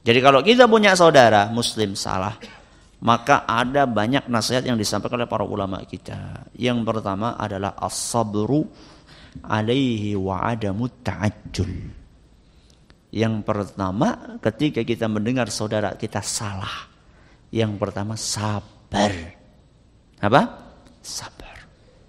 Jadi kalau kita punya saudara muslim salah, maka ada banyak nasihat yang disampaikan oleh para ulama kita. Yang pertama adalah as-sabru alaihi wa adamu ta'ajjul. Yang pertama ketika kita mendengar saudara kita salah. Yang pertama sabar. Apa? Sabar.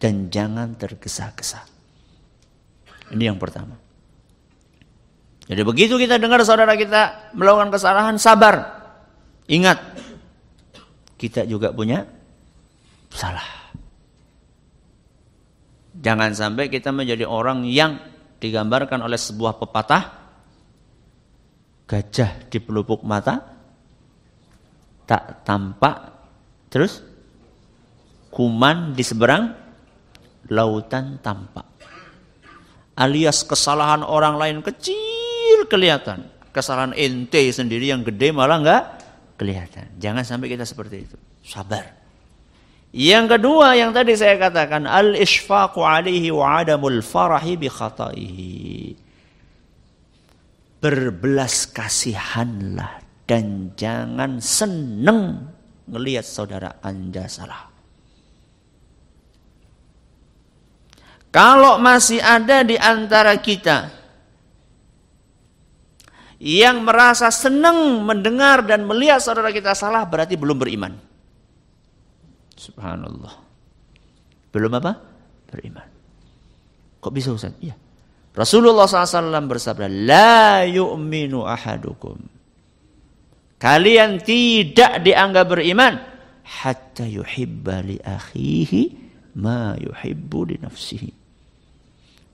Dan jangan tergesa-gesa. Ini yang pertama. Jadi begitu kita dengar saudara kita melakukan kesalahan, sabar. Ingat, kita juga punya salah. Jangan sampai kita menjadi orang yang digambarkan oleh sebuah pepatah gajah di pelupuk mata tak tampak terus kuman di seberang lautan tampak alias kesalahan orang lain kecil kecil kelihatan. Kesalahan ente sendiri yang gede malah nggak kelihatan. Jangan sampai kita seperti itu. Sabar. Yang kedua yang tadi saya katakan al isfaqu alaihi wa adamul farahi bi khataihi. Berbelas kasihanlah dan jangan seneng ngelihat saudara Anda salah. Kalau masih ada di antara kita yang merasa senang mendengar dan melihat saudara kita salah berarti belum beriman. Subhanallah. Belum apa? Beriman. Kok bisa Ustaz? Iya. Rasulullah SAW bersabda, La yu'minu ahadukum. Kalian tidak dianggap beriman. Hatta yuhibba li akhihi ma yuhibbu li nafsihi.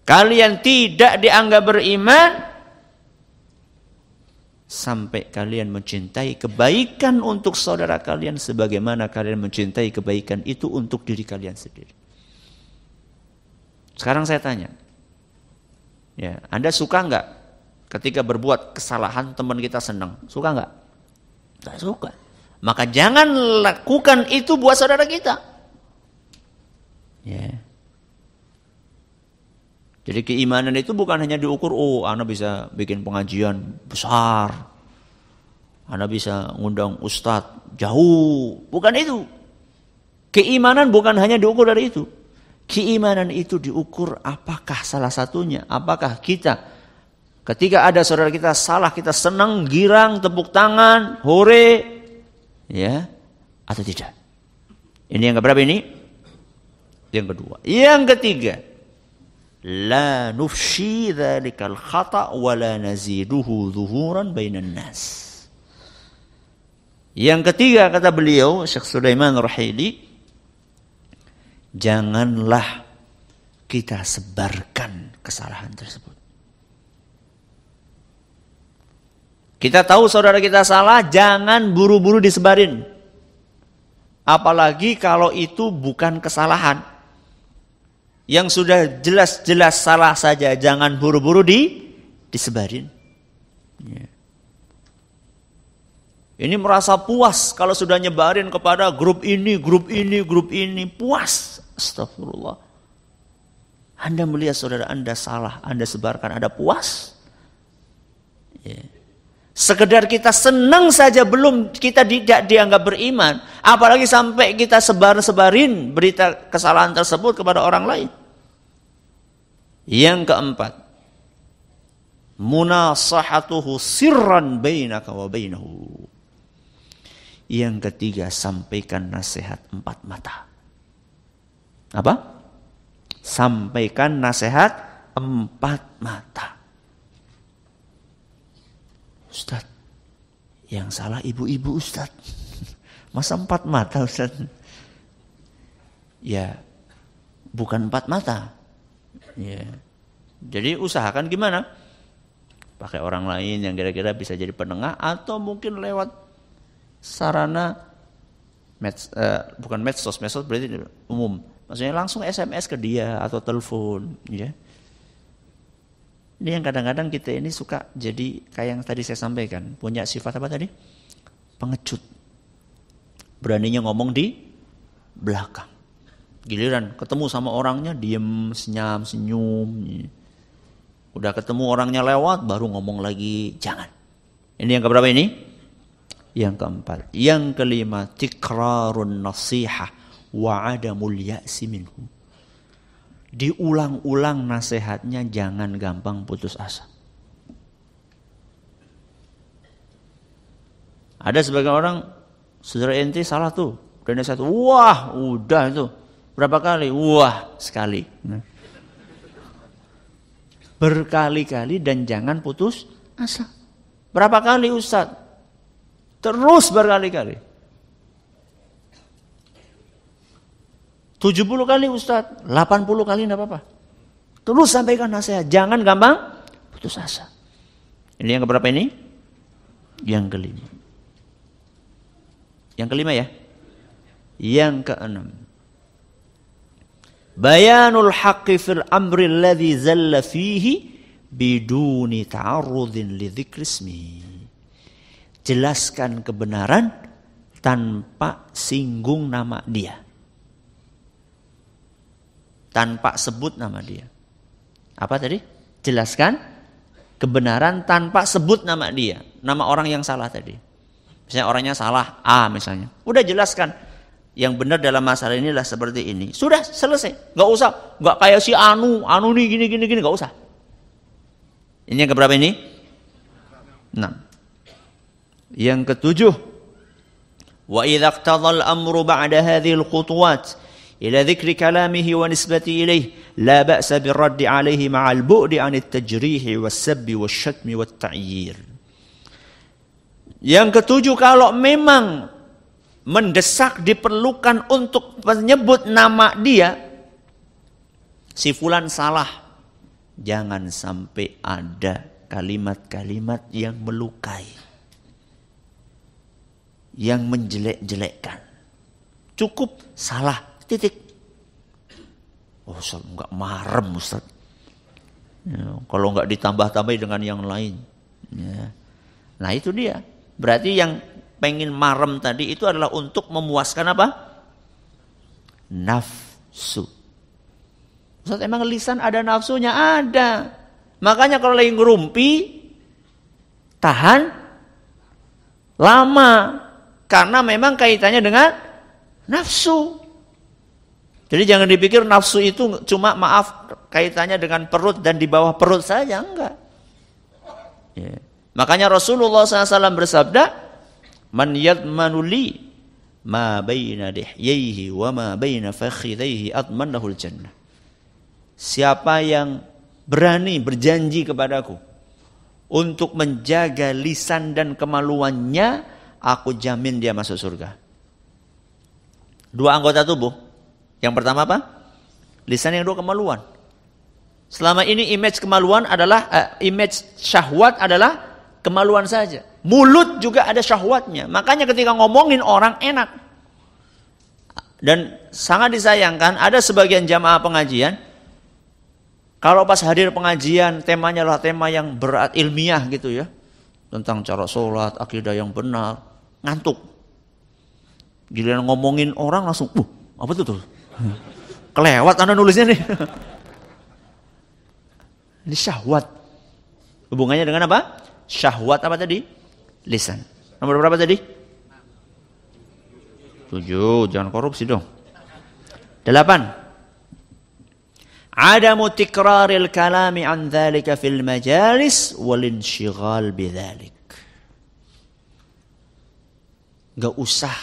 Kalian tidak dianggap beriman sampai kalian mencintai kebaikan untuk saudara kalian sebagaimana kalian mencintai kebaikan itu untuk diri kalian sendiri. Sekarang saya tanya, ya Anda suka nggak ketika berbuat kesalahan teman kita senang? Suka nggak? Tidak suka. Maka jangan lakukan itu buat saudara kita. Ya. Jadi keimanan itu bukan hanya diukur, oh anak bisa bikin pengajian besar, anak bisa ngundang ustadz jauh, bukan itu. Keimanan bukan hanya diukur dari itu. Keimanan itu diukur apakah salah satunya, apakah kita ketika ada saudara kita salah kita senang, girang, tepuk tangan, hore, ya atau tidak. Ini yang keberapa ini? Yang kedua. Yang ketiga, la nufshi dzalikal khata wa la naziduhu zuhuran bainan nas. Yang ketiga kata beliau Syekh Sulaiman Rahili janganlah kita sebarkan kesalahan tersebut. Kita tahu saudara kita salah, jangan buru-buru disebarin. Apalagi kalau itu bukan kesalahan, yang sudah jelas-jelas salah saja jangan buru-buru di disebarin. Ya. Ini merasa puas kalau sudah nyebarin kepada grup ini, grup ini, grup ini, puas. Astagfirullah. Anda melihat saudara Anda salah, Anda sebarkan, Anda puas. Ya. Sekedar kita senang saja belum kita tidak dianggap beriman, apalagi sampai kita sebar-sebarin berita kesalahan tersebut kepada orang lain. Yang keempat, munasahatuhu sirran bainaka wa bainahu. Yang ketiga, sampaikan nasihat empat mata. Apa? Sampaikan nasihat empat mata. Ustadz, yang salah ibu-ibu Ustadz. Masa empat mata Ustaz? Ya, bukan empat mata Ya. Jadi usahakan gimana? Pakai orang lain yang kira-kira bisa jadi penengah atau mungkin lewat sarana meds, uh, bukan medsos, medsos berarti umum. Maksudnya langsung SMS ke dia atau telepon, ya. Ini yang kadang-kadang kita ini suka jadi kayak yang tadi saya sampaikan, punya sifat apa tadi? Pengecut. Beraninya ngomong di belakang. Giliran ketemu sama orangnya diem, senyum, senyum. Iya. Udah ketemu orangnya lewat baru ngomong lagi, jangan. Ini yang keberapa ini? Yang keempat. Yang kelima, tikrarun nasihah wa adamul ya'si siminhu. Diulang-ulang nasihatnya jangan gampang putus asa. Ada sebagian orang, saudara ente salah tuh. Dan dia satu, wah udah itu. Berapa kali? Wah, sekali. Nah. Berkali-kali dan jangan putus asa. Berapa kali Ustadz? Terus berkali-kali. 70 kali Ustadz, 80 kali enggak apa-apa. Terus sampaikan nasihat, jangan gampang putus asa. Ini yang keberapa ini? Yang kelima. Yang kelima ya? Yang keenam bayanul haqqi fil amri alladhi zalla fihi biduni ta'arudin li dzikrismi. Jelaskan kebenaran tanpa singgung nama dia. Tanpa sebut nama dia. Apa tadi? Jelaskan kebenaran tanpa sebut nama dia. Nama orang yang salah tadi. Misalnya orangnya salah A misalnya. Udah jelaskan yang benar dalam masalah ini adalah seperti ini. Sudah selesai, nggak usah, nggak kayak si Anu, Anu nih gini gini gini, nggak usah. Ini yang keberapa ini? Enam. Yang ketujuh, wa idza amru ba'da hadhil khutuwat ila dzikri kalamihi wa nisbati ilaih la ba'sa birraddi alaihi ma'al bu'di 'anit tajrihi was-sabbi syatmi tayir Yang ketujuh kalau memang mendesak diperlukan untuk menyebut nama dia, si fulan salah. Jangan sampai ada kalimat-kalimat yang melukai. Yang menjelek-jelekkan. Cukup salah, titik. Oh Ustaz, enggak marem Ustaz. Ya, kalau enggak ditambah-tambah dengan yang lain. Ya. Nah itu dia. Berarti yang pengen marem tadi itu adalah untuk memuaskan apa? Nafsu. Ustaz emang lisan ada nafsunya? Ada. Makanya kalau lagi ngerumpi, tahan lama. Karena memang kaitannya dengan nafsu. Jadi jangan dipikir nafsu itu cuma maaf kaitannya dengan perut dan di bawah perut saja. Enggak. Ya. Makanya Rasulullah SAW bersabda, man yadmanu li ma baina lihyaihi wa ma baina fakhidaihi atmanahul jannah siapa yang berani berjanji kepadaku untuk menjaga lisan dan kemaluannya aku jamin dia masuk surga dua anggota tubuh yang pertama apa lisan yang dua kemaluan selama ini image kemaluan adalah uh, image syahwat adalah kemaluan saja. Mulut juga ada syahwatnya. Makanya ketika ngomongin orang enak. Dan sangat disayangkan ada sebagian jamaah pengajian kalau pas hadir pengajian temanya lah tema yang berat ilmiah gitu ya tentang cara sholat, akidah yang benar, ngantuk. Giliran ngomongin orang langsung, uh, apa itu tuh? Kelewat anda nulisnya nih. Ini syahwat. Hubungannya dengan apa? syahwat apa tadi? Lisan. Nomor berapa tadi? Tujuh, jangan korupsi dong. Delapan. Adamu tikraril kalami an dhalika fil majalis wal insyighal bidzalik. Gak usah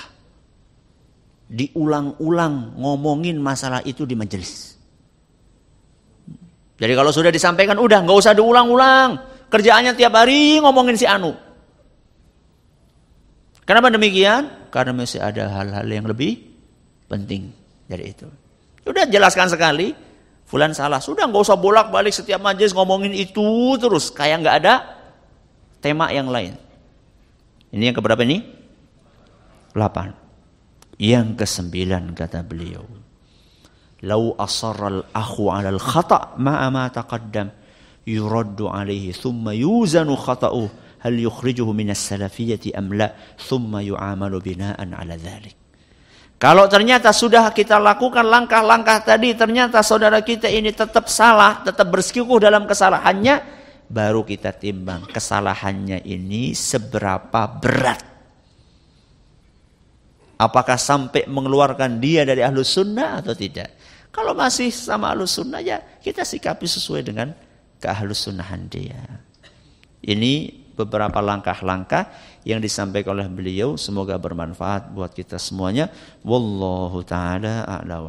diulang-ulang ngomongin masalah itu di majelis. Jadi kalau sudah disampaikan udah gak usah diulang-ulang. Kerjaannya tiap hari ngomongin si Anu. Kenapa demikian? Karena masih ada hal-hal yang lebih penting dari itu. Sudah jelaskan sekali, Fulan salah. Sudah nggak usah bolak-balik setiap majelis ngomongin itu terus. Kayak nggak ada tema yang lain. Ini yang keberapa ini? 8. Yang kesembilan kata beliau. Lau asarral akhu alal khata ma'a ma taqaddam yuraddu alaihi thumma yuzanu خطأه hal yukhrijuhu minas salafiyyati am la thumma yu'amalu bina'an ala dhalik. Kalau ternyata sudah kita lakukan langkah-langkah tadi, ternyata saudara kita ini tetap salah, tetap bersikukuh dalam kesalahannya, baru kita timbang kesalahannya ini seberapa berat. Apakah sampai mengeluarkan dia dari ahlu sunnah atau tidak? Kalau masih sama ahlu sunnah ya kita sikapi sesuai dengan sunnahan dia. Ini beberapa langkah-langkah yang disampaikan oleh beliau semoga bermanfaat buat kita semuanya. Wallahu taala a'la